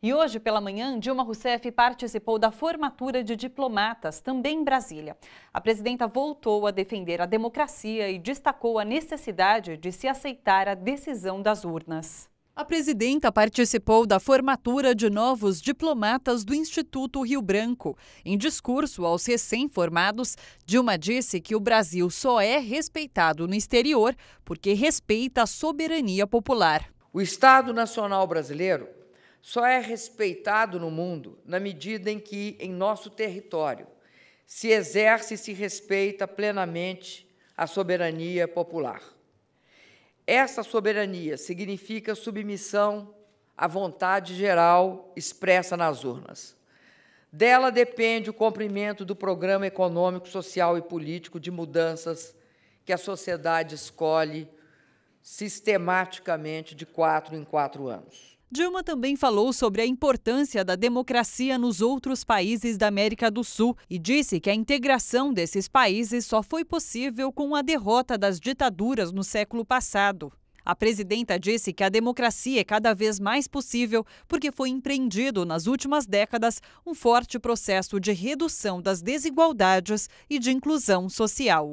E hoje pela manhã, Dilma Rousseff participou da formatura de diplomatas, também em Brasília. A presidenta voltou a defender a democracia e destacou a necessidade de se aceitar a decisão das urnas. A presidenta participou da formatura de novos diplomatas do Instituto Rio Branco. Em discurso aos recém-formados, Dilma disse que o Brasil só é respeitado no exterior porque respeita a soberania popular. O Estado Nacional Brasileiro só é respeitado no mundo na medida em que, em nosso território, se exerce e se respeita plenamente a soberania popular. Essa soberania significa submissão à vontade geral expressa nas urnas. Dela depende o cumprimento do programa econômico, social e político de mudanças que a sociedade escolhe sistematicamente de quatro em quatro anos. Dilma também falou sobre a importância da democracia nos outros países da América do Sul e disse que a integração desses países só foi possível com a derrota das ditaduras no século passado. A presidenta disse que a democracia é cada vez mais possível porque foi empreendido nas últimas décadas um forte processo de redução das desigualdades e de inclusão social.